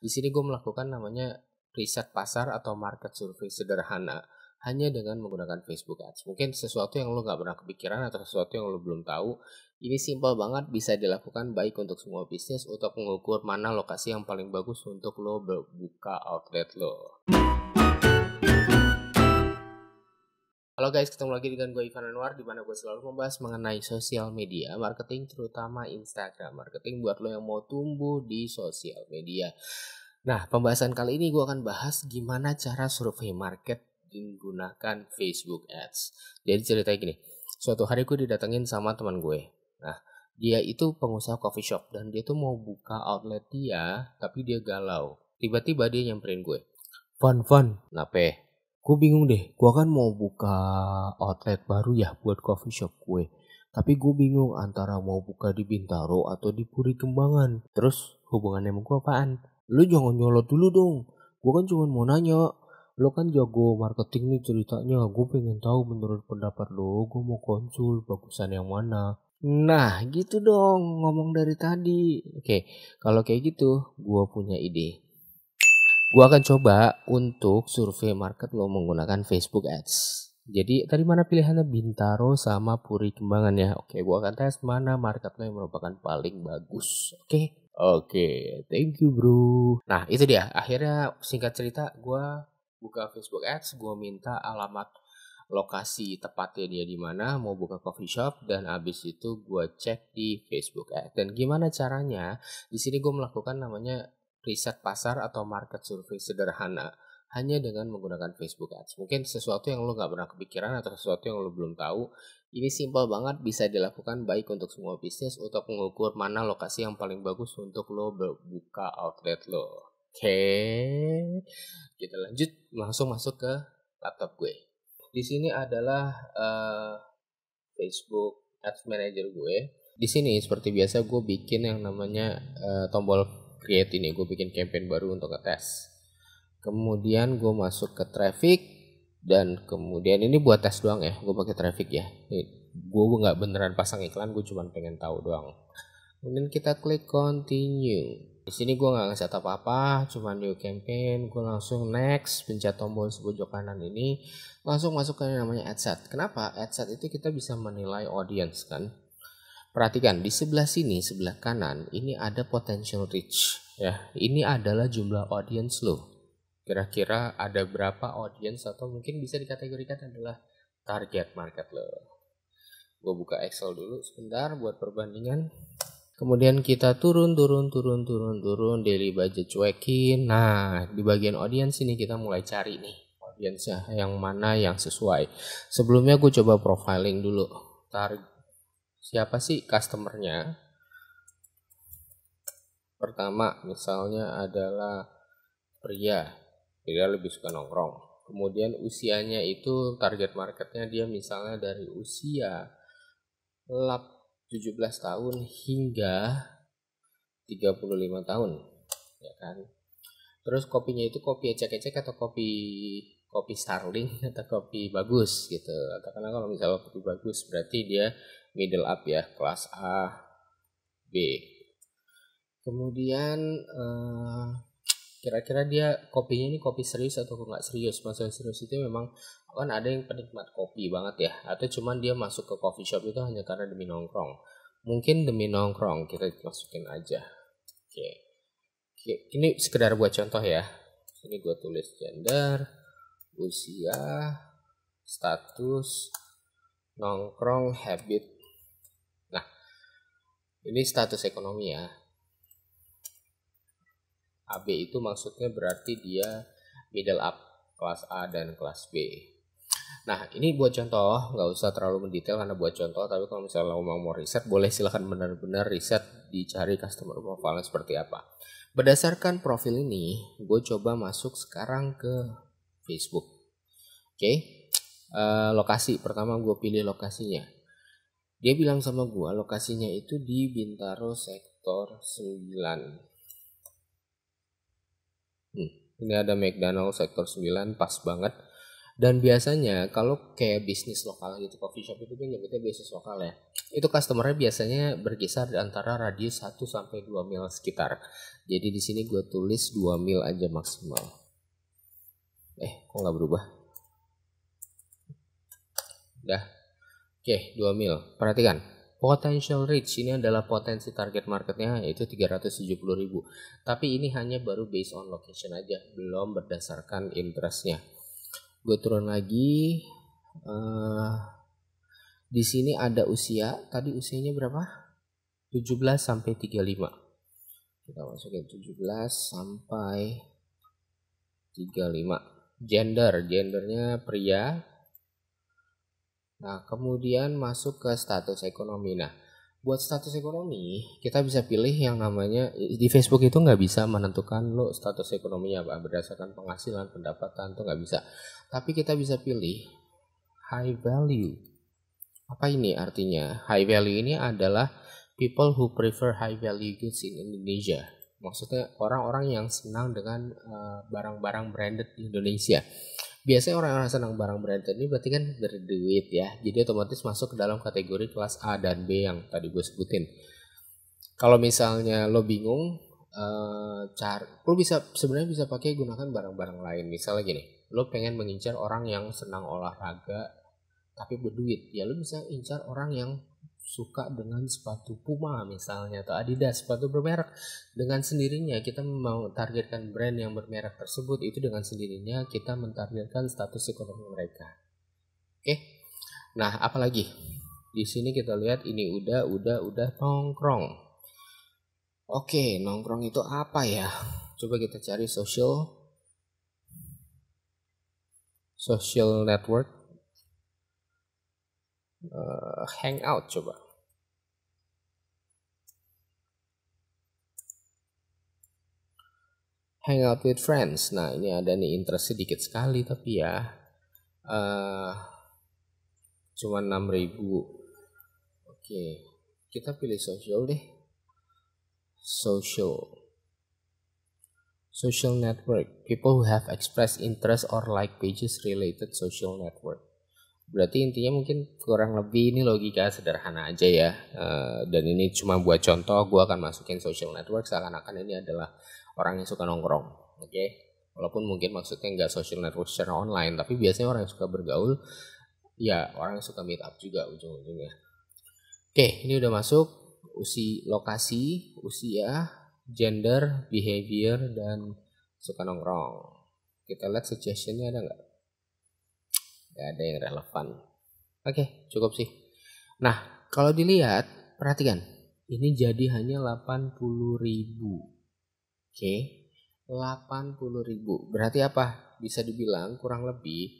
Di sini gue melakukan namanya riset pasar atau market survey sederhana hanya dengan menggunakan Facebook Ads. Mungkin sesuatu yang lo nggak pernah kepikiran atau sesuatu yang lo belum tahu, ini simpel banget bisa dilakukan baik untuk semua bisnis untuk mengukur mana lokasi yang paling bagus untuk lo buka outlet lo. Halo guys, ketemu lagi dengan gue Ivan Anwar di mana gue selalu membahas mengenai sosial media, marketing terutama Instagram marketing buat lo yang mau tumbuh di sosial media. Nah, pembahasan kali ini gue akan bahas gimana cara survei market menggunakan Facebook Ads. Jadi ceritanya gini, suatu hari gue didatengin sama teman gue. Nah, dia itu pengusaha coffee shop dan dia tuh mau buka outlet dia, tapi dia galau. Tiba-tiba dia nyamperin gue. Fun, fun. Nape? gue bingung deh gue kan mau buka outlet baru ya buat coffee shop gue tapi gue bingung antara mau buka di Bintaro atau di Puri Kembangan. Terus hubungannya sama gue apaan? Lu jangan nyolot dulu dong. Gue kan cuma mau nanya. Lo kan jago marketing nih ceritanya. Gue pengen tahu menurut pendapat lo. Gue mau konsul bagusan yang mana. Nah gitu dong ngomong dari tadi. Oke kalau kayak gitu gue punya ide. Gua akan coba untuk survei market lo menggunakan Facebook Ads. Jadi dari mana pilihannya Bintaro sama Puri Kembangan ya. Oke, gua akan tes mana market lo yang merupakan paling bagus. Oke. Oke, thank you bro. Nah, itu dia. Akhirnya singkat cerita gua buka Facebook Ads, gua minta alamat lokasi tepatnya dia di mana, mau buka coffee shop dan abis itu gue cek di Facebook Ads. Dan gimana caranya? Di sini gue melakukan namanya riset pasar atau market survey sederhana hanya dengan menggunakan Facebook Ads. Mungkin sesuatu yang lo nggak pernah kepikiran atau sesuatu yang lo belum tahu, ini simpel banget bisa dilakukan baik untuk semua bisnis untuk mengukur mana lokasi yang paling bagus untuk lo buka outlet lo. Oke, okay. kita lanjut langsung masuk ke laptop gue. Di sini adalah uh, Facebook Ads Manager gue. Di sini seperti biasa gue bikin yang namanya uh, tombol create iya, ini ya, gue bikin campaign baru untuk ngetes kemudian gue masuk ke traffic dan kemudian ini buat tes doang ya gue pakai traffic ya gue nggak beneran pasang iklan gue cuma pengen tahu doang kemudian kita klik continue di sini gue nggak ngasih apa apa cuma new campaign gue langsung next pencet tombol pojok kanan ini langsung masuk ke yang namanya adset kenapa adset itu kita bisa menilai audience kan Perhatikan di sebelah sini, sebelah kanan ini ada potential reach ya. Ini adalah jumlah audience lo. Kira-kira ada berapa audience atau mungkin bisa dikategorikan adalah target market lo. Gue buka Excel dulu sebentar buat perbandingan. Kemudian kita turun, turun, turun, turun, turun, daily budget cuekin. Nah, di bagian audience ini kita mulai cari nih audience yang mana yang sesuai. Sebelumnya gue coba profiling dulu. Target siapa sih customernya pertama misalnya adalah pria dia lebih suka nongkrong kemudian usianya itu target marketnya dia misalnya dari usia 17 tahun hingga 35 tahun ya kan terus kopinya itu kopi ecek-ecek atau kopi kopi starling atau kopi bagus gitu katakanlah kalau misalnya kopi bagus berarti dia middle up ya, kelas A, B. Kemudian eh, kira-kira uh, dia kopinya ini kopi serius atau nggak serius? Maksudnya serius itu memang kan ada yang penikmat kopi banget ya, atau cuman dia masuk ke coffee shop itu hanya karena demi nongkrong. Mungkin demi nongkrong kita masukin aja. Oke. okay. ini sekedar buat contoh ya. Ini gue tulis gender, usia, status, nongkrong, habit, ini status ekonomi ya AB itu maksudnya berarti dia middle up kelas A dan kelas B nah ini buat contoh nggak usah terlalu mendetail karena buat contoh tapi kalau misalnya mau mau riset boleh silahkan benar-benar riset dicari customer profile seperti apa berdasarkan profil ini gue coba masuk sekarang ke Facebook oke okay? uh, eh, lokasi pertama gue pilih lokasinya dia bilang sama gua lokasinya itu di Bintaro sektor 9 hmm, ini ada McDonald sektor 9 pas banget dan biasanya kalau kayak bisnis lokal gitu coffee shop itu kan nyebutnya bisnis lokal ya itu customernya biasanya berkisar di antara radius 1 sampai 2 mil sekitar jadi di sini gue tulis 2 mil aja maksimal eh kok nggak berubah dah Oke, 2 mil. Perhatikan, potential reach ini adalah potensi target marketnya yaitu 370 ribu. Tapi ini hanya baru based on location aja, belum berdasarkan interestnya. Gue turun lagi. Uh, di sini ada usia, tadi usianya berapa? 17 sampai 35 kita masukin 17 sampai 35 gender gendernya pria Nah, kemudian masuk ke status ekonomi. Nah, buat status ekonomi kita bisa pilih yang namanya di Facebook itu nggak bisa menentukan lo status ekonominya apa berdasarkan penghasilan pendapatan tuh nggak bisa tapi kita bisa pilih high value apa ini artinya high value ini adalah people who prefer high value goods in Indonesia maksudnya orang-orang yang senang dengan eh, barang-barang uh, branded di Indonesia biasanya orang-orang senang barang branded ini berarti kan berduit ya. Jadi otomatis masuk ke dalam kategori kelas A dan B yang tadi gue sebutin. Kalau misalnya lo bingung, uh, car, lo bisa sebenarnya bisa pakai gunakan barang-barang lain. Misalnya gini, lo pengen mengincar orang yang senang olahraga tapi berduit, ya lo bisa incar orang yang suka dengan sepatu Puma misalnya atau Adidas sepatu bermerek dengan sendirinya kita mau targetkan brand yang bermerek tersebut itu dengan sendirinya kita mentargetkan status ekonomi mereka oke nah apalagi di sini kita lihat ini udah udah udah nongkrong oke nongkrong itu apa ya coba kita cari social social network uh, eh, hangout coba. Hangout with friends. Nah ini ada nih interest sedikit sekali tapi ya uh, cuma 6000 Oke okay. kita pilih social deh. Social social network people who have expressed interest or like pages related social network Berarti intinya mungkin kurang lebih ini logika sederhana aja ya. Uh, dan ini cuma buat contoh, gue akan masukin social network seakan-akan ini adalah orang yang suka nongkrong. Oke, okay? walaupun mungkin maksudnya nggak social network secara online, tapi biasanya orang yang suka bergaul, ya orang yang suka meet up juga ujung-ujungnya. Oke, okay, ini udah masuk usi lokasi, usia, gender, behavior, dan suka nongkrong. Kita lihat suggestionnya ada nggak? nggak ada yang relevan oke cukup sih nah kalau dilihat perhatikan ini jadi hanya 80 ribu oke okay. 80 ribu berarti apa bisa dibilang kurang lebih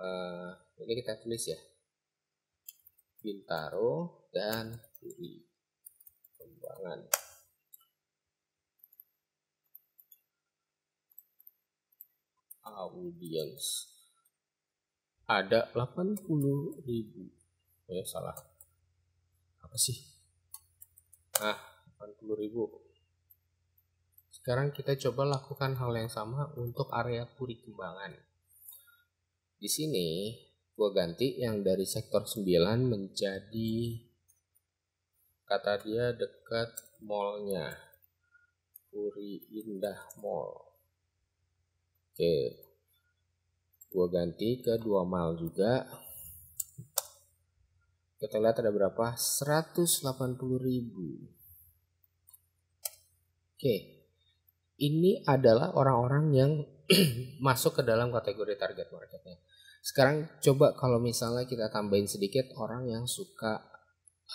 uh, ini kita tulis ya Bintaro dan Puri Kembangan audience ada 80 ribu ya eh, salah apa sih nah 80 ribu sekarang kita coba lakukan hal yang sama untuk area puri kembangan di sini gua ganti yang dari sektor 9 menjadi kata dia dekat mallnya Puri Indah Mall oke gua ganti ke dua mal juga kita lihat ada berapa 180.000 oke ini adalah orang-orang yang masuk ke dalam kategori target marketnya sekarang coba kalau misalnya kita tambahin sedikit orang yang suka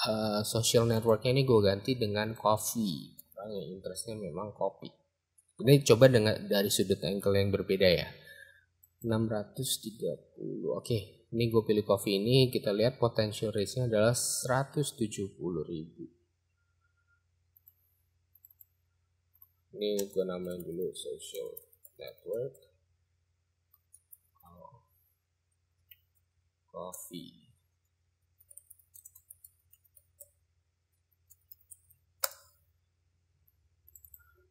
uh, social networknya ini gue ganti dengan coffee orang yang interestnya memang kopi ini coba dengan dari sudut angle yang berbeda ya 630 oke ini gue pilih coffee ini kita lihat potential risk nya adalah 170.000. ini gue namain dulu social network oh. coffee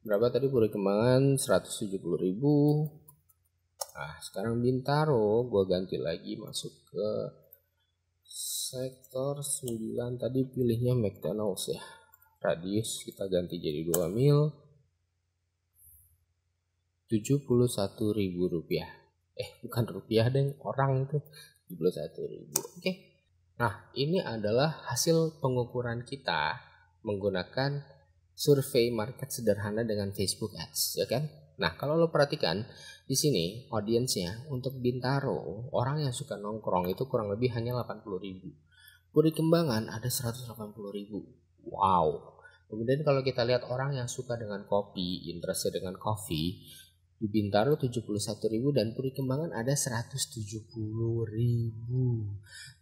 berapa tadi perkembangan 170.000. Nah, sekarang Bintaro gue ganti lagi masuk ke sektor 9 tadi pilihnya McDonald's ya. Radius kita ganti jadi 2 mil. ribu rupiah. Eh, bukan rupiah deh, orang itu ribu Oke. Okay. Nah, ini adalah hasil pengukuran kita menggunakan survei market sederhana dengan Facebook Ads, ya kan? Nah, kalau lo perhatikan di sini audiensnya untuk Bintaro, orang yang suka nongkrong itu kurang lebih hanya 80 ribu. Puri Kembangan ada 180 ribu. Wow. Kemudian kalau kita lihat orang yang suka dengan kopi, interestnya dengan kopi, di Bintaro 71.000 dan Puri Kembangan ada 170.000.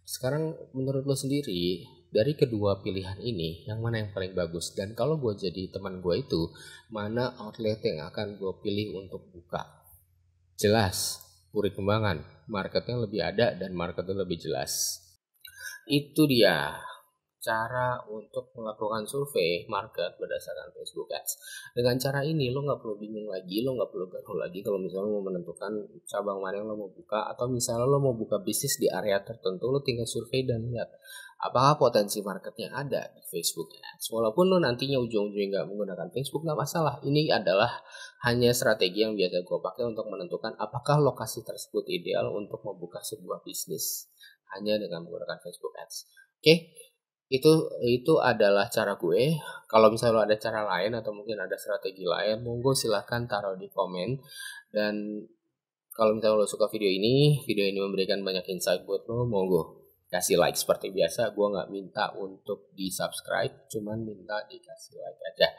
Sekarang menurut lo sendiri dari kedua pilihan ini yang mana yang paling bagus dan kalau gue jadi teman gue itu mana outlet yang akan gue pilih untuk buka? Jelas, Puri Kembangan. Marketnya lebih ada dan marketnya lebih jelas. Itu dia cara untuk melakukan survei market berdasarkan Facebook Ads. Dengan cara ini lo nggak perlu bingung lagi, lo nggak perlu galau lagi kalau misalnya lo mau menentukan cabang mana yang lo mau buka atau misalnya lo mau buka bisnis di area tertentu, lo tinggal survei dan lihat apakah potensi marketnya ada di Facebook Ads. Walaupun lo nantinya ujung-ujungnya nggak menggunakan Facebook nggak masalah. Ini adalah hanya strategi yang biasa gue pakai untuk menentukan apakah lokasi tersebut ideal untuk membuka sebuah bisnis hanya dengan menggunakan Facebook Ads. Oke. Okay? itu itu adalah cara gue kalau misalnya lo ada cara lain atau mungkin ada strategi lain monggo silahkan taruh di komen dan kalau misalnya lo suka video ini video ini memberikan banyak insight buat lo monggo kasih like seperti biasa gue nggak minta untuk di subscribe cuman minta dikasih like aja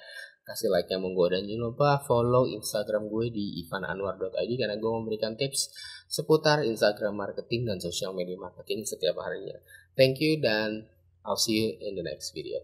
kasih like yang monggo dan jangan lupa follow instagram gue di ivananwar.id karena gue memberikan tips seputar instagram marketing dan social media marketing setiap harinya thank you dan I'll see you in the next video.